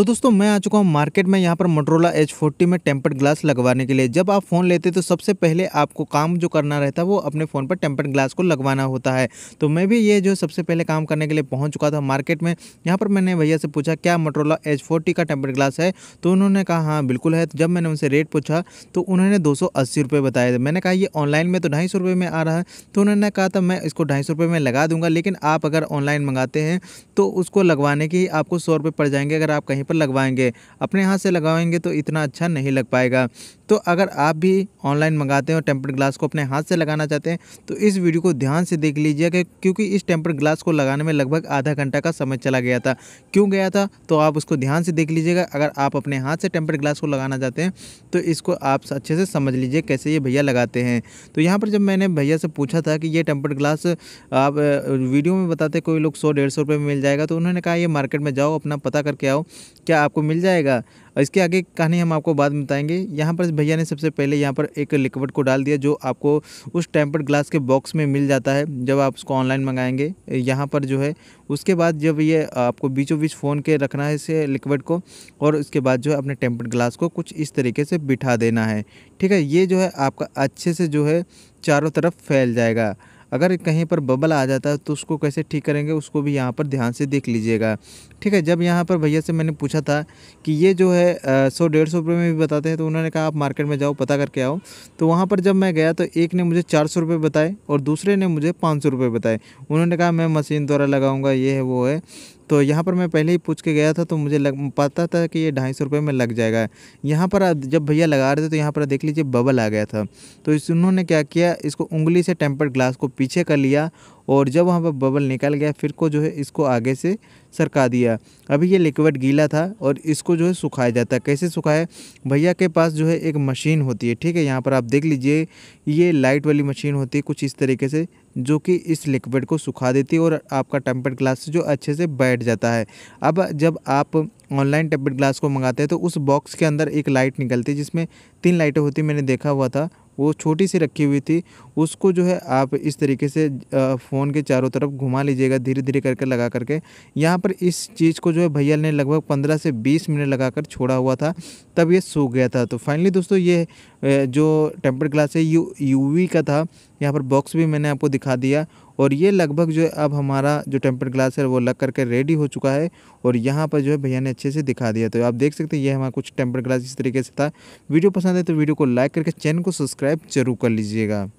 तो दोस्तों मैं आ चुका हूँ मार्केट में यहाँ पर मोटरोला एच फोर्टी में टेम्पर्ड ग्लास लगवाने के लिए जब आप फ़ोन लेते तो सबसे पहले आपको काम जो करना रहता है वो अपने फ़ोन पर टेम्पर्ड ग्लास को लगवाना होता है तो मैं भी ये जो सबसे पहले काम करने के लिए पहुँच चुका था मार्केट में यहाँ पर मैंने भैया से पूछा क्या मोटरोला एच फोर्टी का टेम्पर्ड ग्लास है तो उन्होंने कहा हाँ बिल्कुल है तो जब मैंने उनसे रेट पूछा तो उन्होंने दो सौ अस्सी रुपये बताए थे मैंने कहा ये ऑनलाइन में तो ढाई सौ रुपये में आ रहा है तो उन्होंने कहा था मैं इसको ढाई सौ रुपये में लगा दूंगा लेकिन आप अगर ऑनलाइन मंगाते हैं तो उसको लगवाने की आपको सौ रुपये पड़ जाएंगे अगर आप कहीं पर लगवाएंगे अपने हाथ से लगाएंगे तो इतना अच्छा नहीं लग पाएगा तो अगर आप भी ऑनलाइन मंगाते हैं और टेम्पर्ड ग्लास को अपने हाथ से लगाना चाहते हैं तो इस वीडियो को ध्यान से देख लीजिएगा क्योंकि इस टेम्पर्ड ग्लास को लगाने में लगभग आधा घंटा का समय चला गया था क्यों गया था तो आप उसको ध्यान से देख लीजिएगा अगर आप अपने हाथ से टेम्पर्ड ग्लास को लगाना चाहते हैं तो इसको आप अच्छे से समझ लीजिए कैसे ये भैया लगाते हैं तो यहाँ पर जब मैंने भैया से पूछा था कि ये टेम्पर्ड ग्लास आप वीडियो में बताते कोई लोग सौ डेढ़ सौ रुपये में मिल जाएगा तो उन्होंने कहा ये मार्केट में जाओ अपना पता करके आओ क्या आपको मिल जाएगा इसके आगे कहानी हम आपको बाद में बताएंगे यहाँ पर भैया ने सबसे पहले यहाँ पर एक लिक्विड को डाल दिया जो आपको उस टेम्पर्ड ग्लास के बॉक्स में मिल जाता है जब आप उसको ऑनलाइन मंगाएंगे यहाँ पर जो है उसके बाद जब ये आपको बीचों बीच फ़ोन के रखना है इसे लिक्विड को और उसके बाद जो है अपने टेम्पर्ड ग्लास को कुछ इस तरीके से बिठा देना है ठीक है ये जो है आपका अच्छे से जो है चारों तरफ फैल जाएगा अगर कहीं पर बबल आ जाता है तो उसको कैसे ठीक करेंगे उसको भी यहाँ पर ध्यान से देख लीजिएगा ठीक है जब यहाँ पर भैया से मैंने पूछा था कि ये जो है सौ डेढ़ सौ रुपये में भी बताते हैं तो उन्होंने कहा आप मार्केट में जाओ पता करके आओ तो वहाँ पर जब मैं गया तो एक ने मुझे चार सौ रुपये बताए और दूसरे ने मुझे पाँच सौ रुपये बताए उन्होंने कहा मैं मशीन द्वारा लगाऊँगा ये है वो है तो यहाँ पर मैं पहले ही पूछ के गया था तो मुझे लग पता था कि ये ढाई सौ रुपये में लग जाएगा यहाँ पर जब भैया लगा रहे थे तो यहाँ पर देख लीजिए बबल आ गया था तो इस उन्होंने क्या किया इसको उंगली से टेम्पर्ड ग्लास को पीछे कर लिया और जब वहाँ पर बबल निकल गया फिर को जो है इसको आगे से सरका दिया अभी ये लिक्विड गीला था और इसको जो है सुखाया जाता है कैसे सुखाया भैया के पास जो है एक मशीन होती है ठीक है यहाँ पर आप देख लीजिए ये लाइट वाली मशीन होती है कुछ इस तरीके से जो कि इस लिक्विड को सुखा देती है और आपका टेम्पर्ड ग्लास जो अच्छे से बैठ जाता है अब जब आप ऑनलाइन टेम्पर्ड ग्लास को मंगाते हैं तो उस बॉक्स के अंदर एक लाइट निकलती है जिसमें तीन लाइटें होती मैंने देखा हुआ था वो छोटी सी रखी हुई थी उसको जो है आप इस तरीके से फ़ोन के चारों तरफ घुमा लीजिएगा धीरे धीरे करके लगा करके यहाँ पर इस चीज़ को जो है भैया ने लगभग पंद्रह से बीस मिनट लगा कर छोड़ा हुआ था तब ये सूख गया था तो फाइनली दोस्तों ये जो टेम्पर ग्लास है यू यूवी का था यहाँ पर बॉक्स भी मैंने आपको दिखा दिया और ये लगभग जो है अब हमारा जो टेम्पर ग्लास है वो लग करके रेडी हो चुका है और यहाँ पर जो है भैया ने अच्छे से दिखा दिया तो आप देख सकते हैं ये हमारा कुछ टेम्पर्ड ग्लास इस तरीके से था वीडियो पसंद है तो वीडियो को लाइक करके चैनल को सब्सक्राइब जरूर कर लीजिएगा